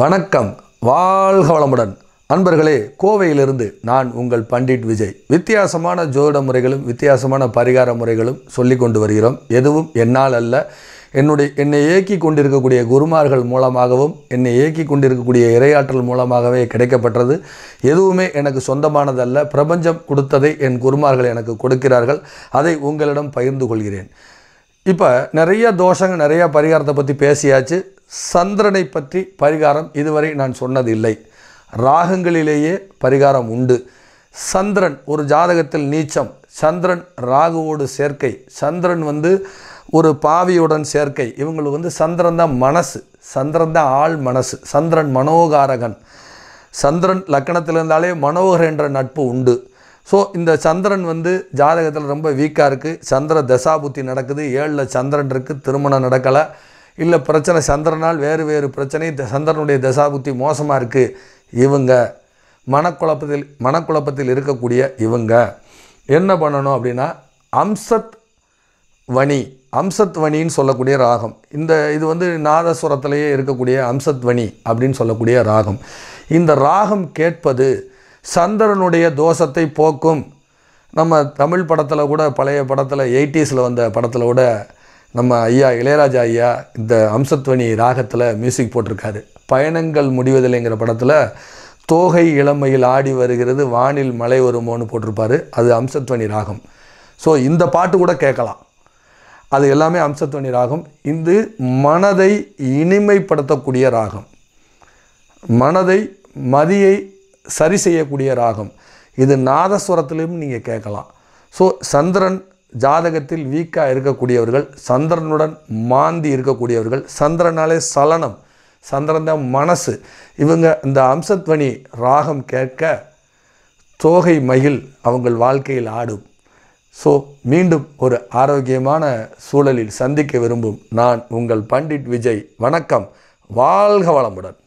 வணக்கம் வாழ்க வளமுடன் அன்பர்களே கோவையிலிருந்து நான் உங்கள் பண்டிட் விஜய் வித்தியாசமான ஜோதிட முறைகளும் வித்தியாசமான பரிகார முறைகளும் சொல்லி கொண்டு வருகிறோம் எதுவும் என்னால் அல்ல என்னுடைய என்னை இயக்கி கொண்டிருக்கக்கூடிய குருமார்கள் மூலமாகவும் என்னை இயக்கி கொண்டிருக்கக்கூடிய இரையாற்றல் மூலமாகவே கிடைக்கப்பட்டது எதுவுமே எனக்கு சொந்தமானதல்ல பிரபஞ்சம் கொடுத்ததை என் குருமார்கள் எனக்கு கொடுக்கிறார்கள் அதை உங்களிடம் பகிர்ந்து கொள்கிறேன் இப்போ நிறைய தோஷங்கள் நிறைய பரிகாரத்தை பற்றி பேசியாச்சு சந்திரனை பற்றி பரிகாரம் இதுவரை நான் சொன்னதில்லை ராகங்களிலேயே பரிகாரம் உண்டு சந்திரன் ஒரு ஜாதகத்தில் நீச்சம் சந்திரன் ராகுவோடு சேர்க்கை சந்திரன் வந்து ஒரு பாவியுடன் சேர்க்கை இவங்களுக்கு வந்து சந்திரன் தான் மனசு சந்திரன் தான் ஆள் மனசு சந்திரன் மனோகாரகன் சந்திரன் லக்கணத்தில் இருந்தாலே மனோகர் என்ற நட்பு உண்டு ஸோ இந்த சந்திரன் வந்து ஜாதகத்தில் ரொம்ப வீக்காக இருக்குது சந்திர தசாபுத்தி நடக்குது ஏழில் சந்திரன் இருக்குது திருமணம் நடக்கலை இல்லை பிரச்சனை சந்திரனால் வேறு வேறு பிரச்சனை சந்திரனுடைய தசாபுத்தி மோசமாக இருக்குது இவங்க மனக்குழப்பத்தில் மனக்குழப்பத்தில் இருக்கக்கூடிய இவங்க என்ன பண்ணணும் அப்படின்னா அம்சத் வணி அம்சத் வணின்னு சொல்லக்கூடிய ராகம் இந்த இது வந்து நாதஸ்வரத்திலேயே இருக்கக்கூடிய அம்சத் வணி அப்படின்னு சொல்லக்கூடிய ராகம் இந்த ராகம் கேட்பது சந்திரனுடைய தோஷத்தை போக்கும் நம்ம தமிழ் படத்தில் கூட பழைய படத்தில் எயிட்டிஸில் வந்த படத்தில் கூட நம்ம ஐயா இளையராஜா ஐயா இந்த அம்சத்வனி ராகத்தில் மியூசிக் போட்டிருக்காரு பயணங்கள் முடிவதில்லைங்கிற படத்தில் தோகை இளமையில் ஆடி வருகிறது வானில் மலை வருமோன்னு போட்டிருப்பார் அது அம்சத்வனி ராகம் ஸோ இந்த பாட்டு கூட கேட்கலாம் அது எல்லாமே அம்சத்வனி ராகம் இது மனதை இனிமைப்படுத்தக்கூடிய ராகம் மனதை மதியை சரி செய்யக்கூடிய ராகம் இது நாதஸ்வரத்திலையும் நீங்கள் கேட்கலாம் ஸோ சந்திரன் ஜாதகத்தில் வீக்காக இருக்கக்கூடியவர்கள் சந்திரனுடன் மாந்தி இருக்கக்கூடியவர்கள் சந்திரனாலே சலனம் சந்திரன் தான் மனசு இவங்க இந்த அம்சத்வனி ராகம் கேட்க தோகை மகிழ் அவங்கள் வாழ்க்கையில் ஆடும் ஸோ மீண்டும் ஒரு ஆரோக்கியமான சூழலில் சந்திக்க விரும்பும் நான் உங்கள் பண்டிட் விஜய் வணக்கம் வாழ்க வளமுடன்